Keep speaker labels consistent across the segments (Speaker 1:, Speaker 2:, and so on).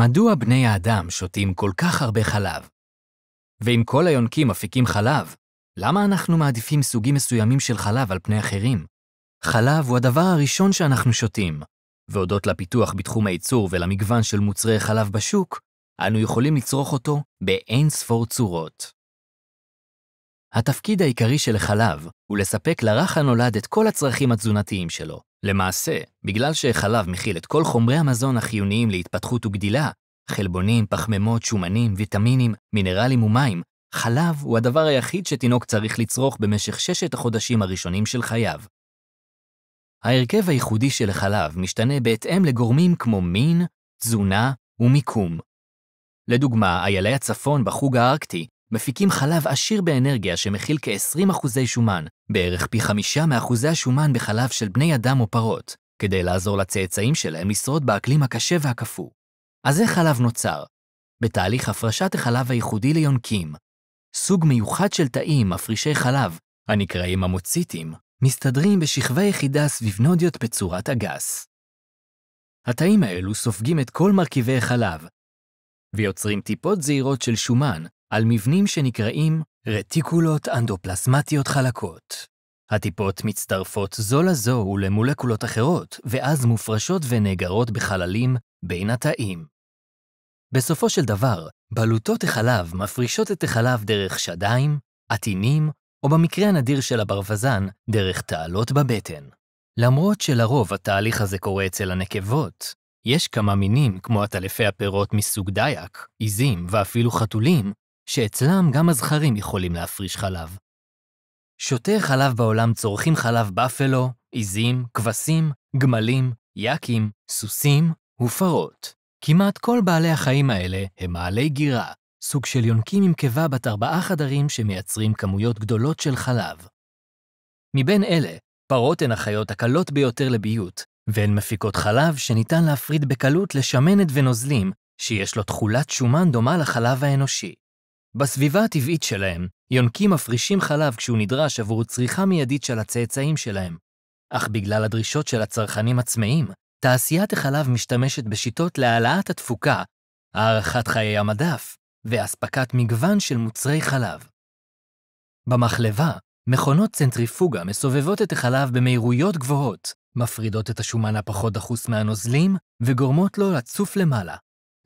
Speaker 1: מדוע בני האדם שותים כל כך הרבה חלב? ואם כל היונקים מפיקים חלב, למה אנחנו מעדיפים סוגים מסוימים של חלב על פני אחרים? חלב הוא הדבר הראשון שאנחנו שותים, והודות לפיתוח בתחום הייצור ולמגוון של מוצרי חלב בשוק, אנו יכולים לצרוך אותו באין ספור צורות. התפקיד העיקרי של החלב הוא לספק לרך הנולד את כל הצרכים התזונתיים שלו, למעשה, בגלל שחלב מכיל את כל חומרי המזון החיוניים להתפתחות וגדילה, חלבונים, פחמימות, שומנים, ויטמינים, מינרלים ומים, חלב הוא הדבר היחיד שתינוק צריך לצרוך במשך ששת החודשים הראשונים של חייו. ההרכב הייחודי של החלב משתנה בהתאם לגורמים כמו מין, תזונה ומיקום. לדוגמה, איילי הצפון בחוג הארקטי מפיקים חלב עשיר באנרגיה שמכיל כ-20% שומן, בערך פי חמישה מאחוזי השומן בחלב של בני אדם או פרות, כדי לעזור לצאצאים שלהם לשרוד באקלים הקשה והקפוא. אז איך חלב נוצר? בתהליך הפרשת החלב הייחודי ליונקים. סוג מיוחד של תאים, מפרישי חלב, הנקראים המוציטים, מסתדרים בשכבה יחידה סביב נודיות בצורת אגס. התאים האלו סופגים את כל מרכיבי החלב, ויוצרים טיפות זעירות של שומן, על מבנים שנקראים רטיקולות אנדופלסמטיות חלקות. הטיפות מצטרפות זו לזו ולמולקולות אחרות, ואז מופרשות ונאגרות בחללים בין התאים. בסופו של דבר, בלוטות החלב מפרישות את החלב דרך שדיים, עטינים, או במקרה הנדיר של הברווזן, דרך תעלות בבטן. למרות שלרוב התהליך הזה קורה אצל הנקבות, יש כמה מינים, כמו עטלפי הפירות מסוג דייק, עיזים ואפילו חתולים, שאצלם גם הזכרים יכולים להפריש חלב. שותי חלב בעולם צורכים חלב בפלו, עיזים, כבשים, גמלים, יקים, סוסים ופרות. כמעט כל בעלי החיים האלה הם מעלי גירה, סוג של יונקים עם קיבה בת ארבעה חדרים שמייצרים כמויות גדולות של חלב. מבין אלה, פרות הן החיות הקלות ביותר לביות, והן מפיקות חלב שניתן להפריד בקלות לשמנת ונוזלים, שיש לו תכולת שומן דומה לחלב האנושי. בסביבה הטבעית שלהם, יונקים מפרישים חלב כשהוא נדרש עבור צריכה מיידית של הצאצאים שלהם. אך בגלל הדרישות של הצרכנים הצמאים, תעשיית החלב משתמשת בשיטות להעלאת התפוקה, הארכת חיי המדף ואספקת מגוון של מוצרי חלב. במחלבה, מכונות צנטריפוגה מסובבות את החלב במהירויות גבוהות, מפרידות את השומן הפחות דחוס מהנוזלים וגורמות לו לצוף למעלה.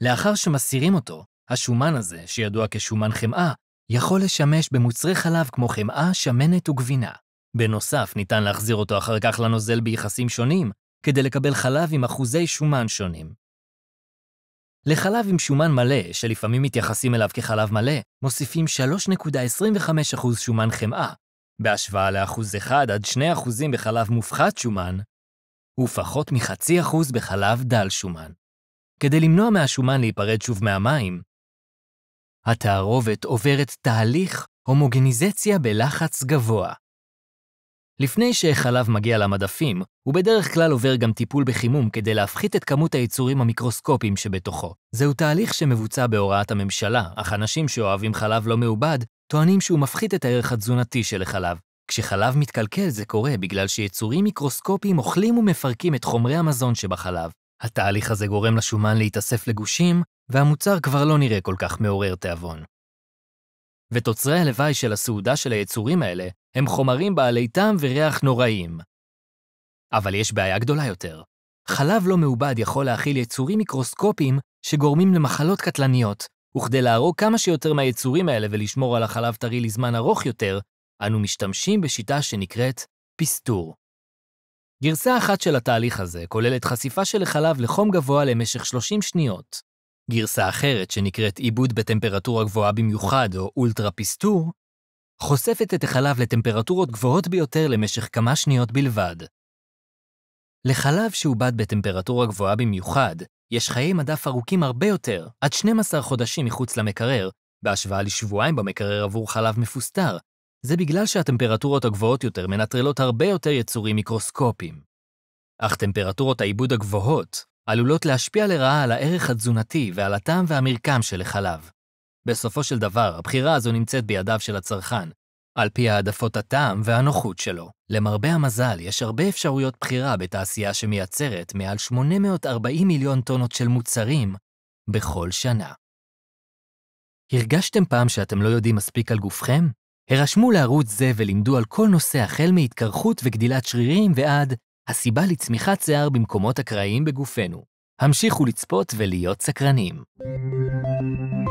Speaker 1: לאחר שמסירים אותו, השומן הזה, שידוע כשומן חמאה, יכול לשמש במוצרי חלב כמו חמאה, שמנת וגבינה. בנוסף, ניתן להחזיר אותו אחר כך לנוזל ביחסים שונים, כדי לקבל חלב עם אחוזי שומן שונים. לחלב עם שומן מלא, שלפעמים מתייחסים אליו כחלב מלא, מוסיפים 3.25% שומן חמאה, בהשוואה ל-1% עד 2% בחלב מופחת שומן, ופחות מחצי אחוז בחלב דל שומן. כדי למנוע מהשומן להיפרד שוב מהמים, התערובת עוברת תהליך הומוגניזציה בלחץ גבוה. לפני שחלב מגיע למדפים, הוא בדרך כלל עובר גם טיפול בחימום כדי להפחית את כמות היצורים המיקרוסקופיים שבתוכו. זהו תהליך שמבוצע בהוראת הממשלה, אך אנשים שאוהבים חלב לא מעובד, טוענים שהוא מפחית את הערך התזונתי של החלב. כשחלב מתקלקל זה קורה בגלל שיצורים מיקרוסקופיים אוכלים ומפרקים את חומרי המזון שבחלב. התהליך הזה גורם לשומן להתאסף לגושים, והמוצר כבר לא נראה כל כך מעורר תיאבון. ותוצרי הלוואי של הסעודה של היצורים האלה הם חומרים בעלי טעם וריח נוראים. אבל יש בעיה גדולה יותר. חלב לא מעובד יכול להכיל יצורים מיקרוסקופיים שגורמים למחלות קטלניות, וכדי להרוג כמה שיותר מהיצורים האלה ולשמור על החלב טרי לזמן ארוך יותר, אנו משתמשים בשיטה שנקראת פסטור. גרסה אחת של התהליך הזה כוללת חשיפה של חלב לחום גבוה למשך 30 שניות, גרסה אחרת, שנקראת עיבוד בטמפרטורה גבוהה במיוחד, או אולטרה פיסטור, חושפת את החלב לטמפרטורות גבוהות ביותר למשך כמה שניות בלבד. לחלב שעובד בטמפרטורה גבוהה במיוחד, יש חיי מדף ארוכים הרבה יותר, עד 12 חודשים מחוץ למקרר, בהשוואה לשבועיים במקרר עבור חלב מפוסטר. זה בגלל שהטמפרטורות הגבוהות יותר מנטרלות הרבה יותר יצורים מיקרוסקופיים. אך טמפרטורות העיבוד הגבוהות, עלולות להשפיע לרעה על הערך התזונתי ועל הטעם והמרקם של החלב. בסופו של דבר, הבחירה הזו נמצאת בידיו של הצרכן, על פי העדפות הטעם והנוחות שלו. למרבה המזל, יש הרבה אפשרויות בחירה בתעשייה שמייצרת מעל 840 מיליון טונות של מוצרים בכל שנה. הרגשתם פעם שאתם לא יודעים מספיק על גופכם? הרשמו לערוץ זה ולימדו על כל נושא החל מהתקרחות וגדילת שרירים ועד הסיבה לצמיחת שיער במקומות אקראיים בגופנו. המשיכו לצפות ולהיות סקרנים.